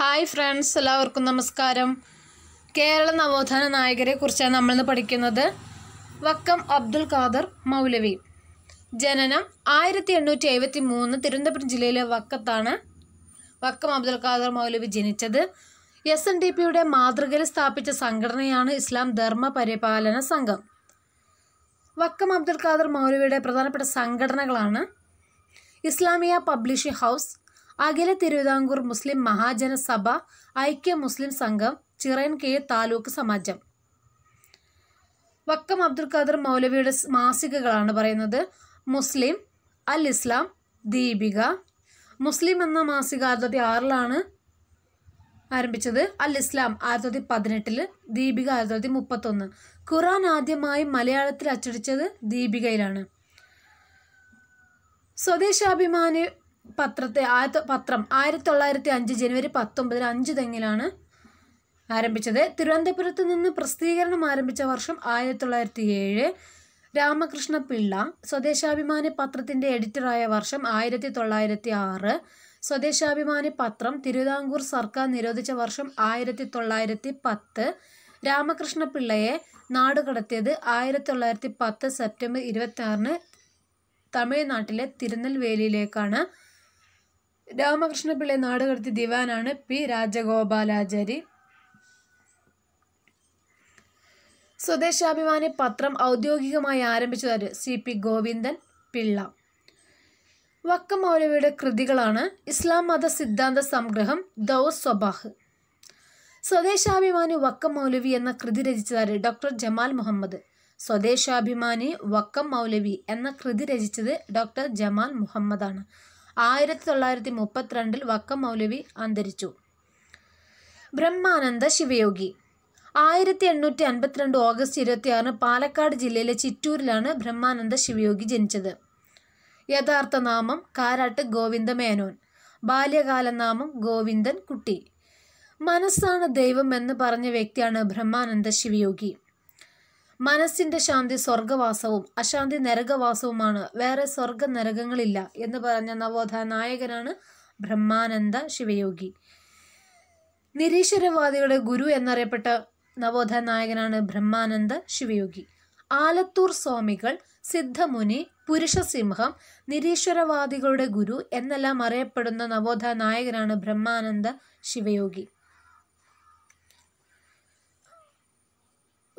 hi friends എല്ലാവർക്കും നമസ്കാരം കേരള നവോത്ഥാന നായകരെ നമ്മൾ നമ്മളിന്ന് പഠിക്കുന്നത് വക്കം അബ്ദുൽ ഖാദർ മൗലവി ജനനം ആയിരത്തി എണ്ണൂറ്റി എഴുപത്തി മൂന്ന് തിരുവനന്തപുരം ജില്ലയിലെ വക്കത്താണ് വക്കം അബ്ദുൽ ഖാദർ മൗലവി ജനിച്ചത് എസ് എൻ ഡി പിയുടെ മാതൃകയിൽ സ്ഥാപിച്ച സംഘടനയാണ് ഇസ്ലാം ധർമ്മ പരിപാലന സംഘം വക്കം അബ്ദുൽ ഖാദർ മൗലവിയുടെ പ്രധാനപ്പെട്ട സംഘടനകളാണ് Islamia publishing house Akhila Thiruvithamkoor Muslim Mahajanasabha Aikya Muslim Sangham Chirayinkeezhu taluk Samajam Vakkom Abdul Khader മൗലവിയുടെ മാസികകളാണ് പറയുന്നത് മുസ്ലിം അൽ ഇസ്ലാം ദീപിക മുസ്ലിം എന്ന മാസിക ആയിരത്തി തൊള്ളായിരത്തി ആറിലാണ് ആരംഭിച്ചത് അൽ ഇസ്ലാം ആയിരത്തി തൊള്ളായിരത്തി പതിനെട്ടിൽ ദീപിക ആയിരത്തി തൊള്ളായിരത്തി മുപ്പത്തൊന്ന് ഖുറാൻ ആദ്യമായി മലയാളത്തിൽ അച്ചടിച്ചത് ദീപികയിലാണ് സ്വദേശാഭിമാനി പത്രത്തെ ആയിരത്തി പത്രം ആയിരത്തി തൊള്ളായിരത്തി അഞ്ച് ജനുവരി പത്തൊമ്പതിന് അഞ്ച് തെങ്ങിലാണ് ആരംഭിച്ചത് തിരുവനന്തപുരത്ത് നിന്ന് പ്രസിദ്ധീകരണം ആരംഭിച്ച വർഷം ആയിരത്തി തൊള്ളായിരത്തി ഏഴ് രാമകൃഷ്ണ പിള്ള സ്വദേശാഭിമാനി പത്രത്തിൻ്റെ എഡിറ്ററായ വർഷം ആയിരത്തി തൊള്ളായിരത്തി ആറ് സ്വദേശാഭിമാനി പത്രം തിരുവിതാംകൂർ സർക്കാർ നിരോധിച്ച വർഷം ആയിരത്തി തൊള്ളായിരത്തി പത്ത് രാമകൃഷ്ണ പിള്ളയെ നാട് കടത്തിയത് ആയിരത്തി തൊള്ളായിരത്തി പത്ത് സെപ്റ്റംബർ ഇരുപത്തി ആറിന് തമിഴ്നാട്ടിലെ തിരുനെൽവേലിയിലേക്കാണ് രാമകൃഷ്ണപിള്ള നാടുകടത്തി ദിവാനാണ് പി രാജഗോപാലാചാരി സ്വദേശാഭിമാനി പത്രം ഔദ്യോഗികമായി ആരംഭിച്ചതാര് സി പി ഗോവിന്ദൻ പിള്ള വക്കം മൗലവിയുടെ കൃതികളാണ് ഇസ്ലാം മത സിദ്ധാന്ത സംഗ്രഹം ദൗസ് സ്വബാഹ് സ്വദേശാഭിമാനി വക്കം മൗലവി എന്ന കൃതി രചിച്ചതാര് ഡോക്ടർ ജമാൽ മുഹമ്മദ് സ്വദേശാഭിമാനി വക്കം മൗലവി എന്ന കൃതി രചിച്ചത് ഡോക്ടർ ജമാൽ മുഹമ്മദാണ് ആയിരത്തി തൊള്ളായിരത്തി മുപ്പത്തിരണ്ടിൽ വക്കം മൗലവി അന്തരിച്ചു ബ്രഹ്മാനന്ദ ശിവയോഗി ആയിരത്തി എണ്ണൂറ്റി അൻപത്തിരണ്ട് ഓഗസ്റ്റ് ഇരുപത്തിയാറിന് പാലക്കാട് ജില്ലയിലെ ചിറ്റൂരിലാണ് ബ്രഹ്മാനന്ദ ശിവയോഗി ജനിച്ചത് യഥാർത്ഥ നാമം കാരാട്ട് ഗോവിന്ദ മേനോൻ ബാല്യകാല നാമം ഗോവിന്ദൻ കുട്ടി മനസ്സാണ് ദൈവം എന്ന് പറഞ്ഞ വ്യക്തിയാണ് ബ്രഹ്മാനന്ദ ശിവയോഗി മനസ്സിന്റെ ശാന്തി സ്വർഗവാസവും അശാന്തി നരകവാസവുമാണ് വേറെ സ്വർഗ നരകങ്ങളില്ല എന്ന് പറഞ്ഞ നവോധ നായകനാണ് ബ്രഹ്മാനന്ദ ശിവയോഗി നിരീശ്വരവാദികളുടെ ഗുരു എന്നറിയപ്പെട്ട നവോധ നായകനാണ് ബ്രഹ്മാനന്ദ ശിവയോഗി ആലത്തൂർ സ്വാമികൾ സിദ്ധമുനി പുരുഷസിംഹം നിരീശ്വരവാദികളുടെ ഗുരു എന്നെല്ലാം അറിയപ്പെടുന്ന നവോധ നായകനാണ് ബ്രഹ്മാനന്ദ ശിവയോഗി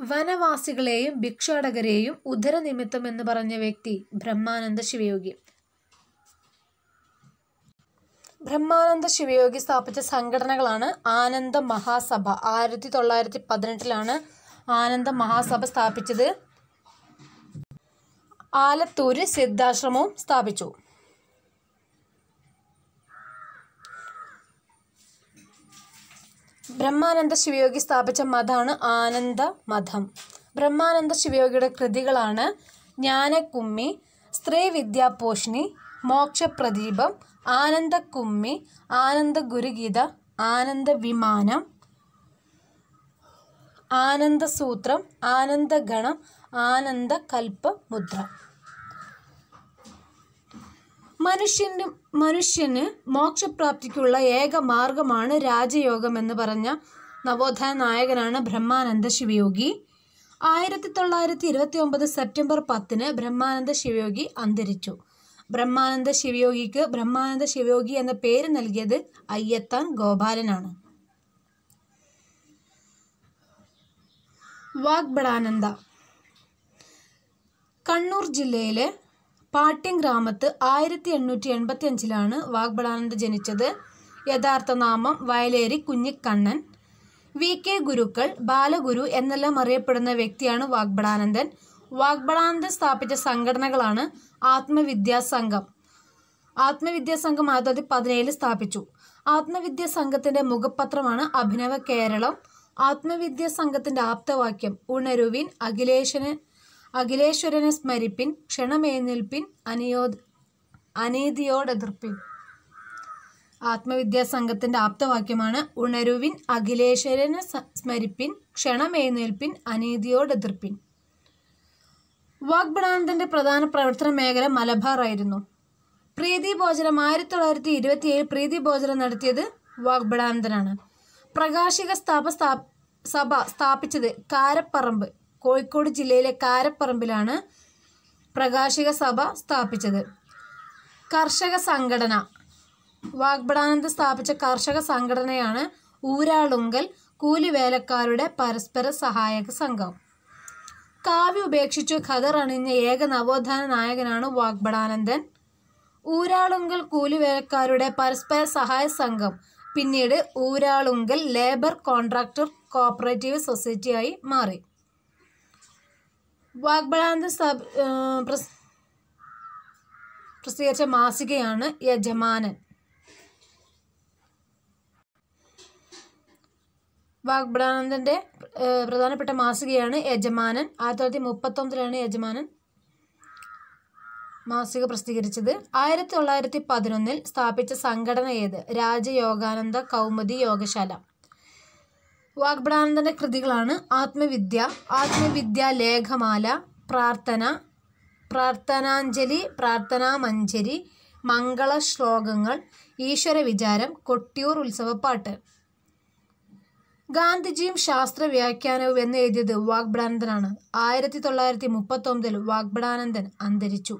വനവാസികളെയും ഭിക്ഷാടകരെയും ഉദരനിമിത്തം എന്ന് പറഞ്ഞ വ്യക്തി ബ്രഹ്മാനന്ദ ശിവയോഗി ബ്രഹ്മാനന്ദ ശിവയോഗി സ്ഥാപിച്ച സംഘടനകളാണ് ആനന്ദ മഹാസഭ ആയിരത്തി തൊള്ളായിരത്തി പതിനെട്ടിലാണ് ആനന്ദ മഹാസഭ സ്ഥാപിച്ചത് ആലത്തൂര് സിദ്ധാശ്രമവും സ്ഥാപിച്ചു ബ്രഹ്മാനന്ദ ശിവയോഗി സ്ഥാപിച്ച മതമാണ് ആനന്ദ മതം ബ്രഹ്മാനന്ദ ശിവയോഗിയുടെ കൃതികളാണ് ജ്ഞാനക്കുമ്മി സ്ത്രീ വിദ്യാപോഷിണി മോക്ഷപ്രദീപം ആനന്ദക്കുമ്മി ആനന്ദ ഗുരുഗീത ആനന്ദ വിമാനം ആനന്ദസൂത്രം ആനന്ദഗണം ആനന്ദ കൽപ്പ മുദ്ര മനുഷ്യന് മനുഷ്യന് മോക്ഷപ്രാപ്തിക്കുള്ള ഏക മാർഗമാണ് രാജയോഗം എന്ന് പറഞ്ഞ നവോത്ഥാന നായകനാണ് ബ്രഹ്മാനന്ദ ശിവയോഗി ആയിരത്തി തൊള്ളായിരത്തി ഇരുപത്തി ഒമ്പത് സെപ്റ്റംബർ പത്തിന് ബ്രഹ്മാനന്ദ ശിവയോഗി അന്തരിച്ചു ബ്രഹ്മാനന്ദ ശിവയോഗിക്ക് ബ്രഹ്മാനന്ദ ശിവയോഗി എന്ന പേര് നൽകിയത് അയ്യത്താൻ ഗോപാലനാണ് വാഗ്ബടാനന്ദ കണ്ണൂർ ജില്ലയിലെ പാട്യം ഗ്രാമത്ത് ആയിരത്തി എണ്ണൂറ്റി എൺപത്തി അഞ്ചിലാണ് വാഗ്ബടാനന്ദ ജനിച്ചത് യഥാർത്ഥ നാമം വയലേരി കുഞ്ഞിക്കണ്ണൻ വി കെ ഗുരുക്കൾ ബാലഗുരു എന്നെല്ലാം അറിയപ്പെടുന്ന വ്യക്തിയാണ് വാഗ്ബളാനന്ദൻ വാഗ്ബളാനന്ദൻ സ്ഥാപിച്ച സംഘടനകളാണ് ആത്മവിദ്യാസംഘം ആത്മവിദ്യാസംഘം ആയിരത്തി തൊള്ളായിരത്തി പതിനേഴിൽ സ്ഥാപിച്ചു ആത്മവിദ്യാസംഘത്തിൻ്റെ മുഖപത്രമാണ് അഭിനവ കേരളം ആത്മവിദ്യാസംഘത്തിൻ്റെ ആപ്തവാക്യം ഉണരുവിൻ അഖിലേഷന് അഖിലേശ്വരനെ സ്മരിപ്പിൻ ക്ഷണമേനിൽപ്പിൻ അനിയോ അനീതിയോടെതിർപ്പിൻ ആത്മവിദ്യാ സംഘത്തിന്റെ ആപ്തവാക്യമാണ് ഉണരുവിൻ അഖിലേശ്വരനെ സ്മരിപ്പിൻ ക്ഷണമേൽപ്പിൻ അനീതിയോടെതിർപ്പിൻ വാഗ്ബടാനന്ദൻ്റെ പ്രധാന പ്രവർത്തന മേഖല മലബാർ ആയിരുന്നു പ്രീതി ഭോജനം ആയിരത്തി തൊള്ളായിരത്തി ഇരുപത്തിയേഴ് പ്രീതി ഭോജനം നടത്തിയത് വാഗ്ബടാനന്ദനാണ് പ്രകാശിക സ്ഥാപ സ്ഥാപ സഭ സ്ഥാപിച്ചത് കാരപ്പറമ്പ് കോഴിക്കോട് ജില്ലയിലെ കാരപ്പറമ്പിലാണ് പ്രകാശിക സഭ സ്ഥാപിച്ചത് കർഷക സംഘടന വാഗ്ബടാനന്ദ് സ്ഥാപിച്ച കർഷക സംഘടനയാണ് ഊരാളുങ്കൽ കൂലിവേലക്കാരുടെ പരസ്പര സഹായക സംഘം കാവ്യ ഉപേക്ഷിച്ചു ഖദർ അണിഞ്ഞ ഏക നവോത്ഥാന നായകനാണ് വാഗ്ബടാനന്ദൻ ഊരാളുങ്കൽ കൂലിവേലക്കാരുടെ പരസ്പര സഹായ സംഘം പിന്നീട് ഊരാളുങ്കൽ ലേബർ കോൺട്രാക്ടർ കോപ്പറേറ്റീവ് സൊസൈറ്റിയായി മാറി വാഗ്ബളാന്ത പ്രസിദ്ധീകരിച്ച മാസികയാണ് യജമാനൻ വാഗ്ബടാനന്ദൻ്റെ പ്രധാനപ്പെട്ട മാസികയാണ് യജമാനൻ ആയിരത്തി തൊള്ളായിരത്തി മുപ്പത്തൊമ്പതിലാണ് യജമാനൻ മാസിക പ്രസിദ്ധീകരിച്ചത് ആയിരത്തി തൊള്ളായിരത്തി പതിനൊന്നിൽ സ്ഥാപിച്ച സംഘടന ഏത് രാജയോഗാനന്ദ കൗമുദി യോഗശാല വാഗ്ഭടാനന്ദൻ്റെ കൃതികളാണ് ആത്മവിദ്യ ആത്മവിദ്യ ലേഖമാല പ്രാർത്ഥന പ്രാർത്ഥനാഞ്ജലി പ്രാർത്ഥനാമഞ്ജരി മംഗളശ്ലോകങ്ങൾ വിചാരം കൊട്ടിയൂർ ഉത്സവപ്പാട്ട് ഗാന്ധിജിയും ശാസ്ത്ര വ്യാഖ്യാനവും എന്ന് എഴുതിയത് വാഗ്ഭടാനന്ദനാണ് ആയിരത്തി തൊള്ളായിരത്തി മുപ്പത്തൊമ്പതിൽ വാഗ്ഭടാനന്ദൻ അന്തരിച്ചു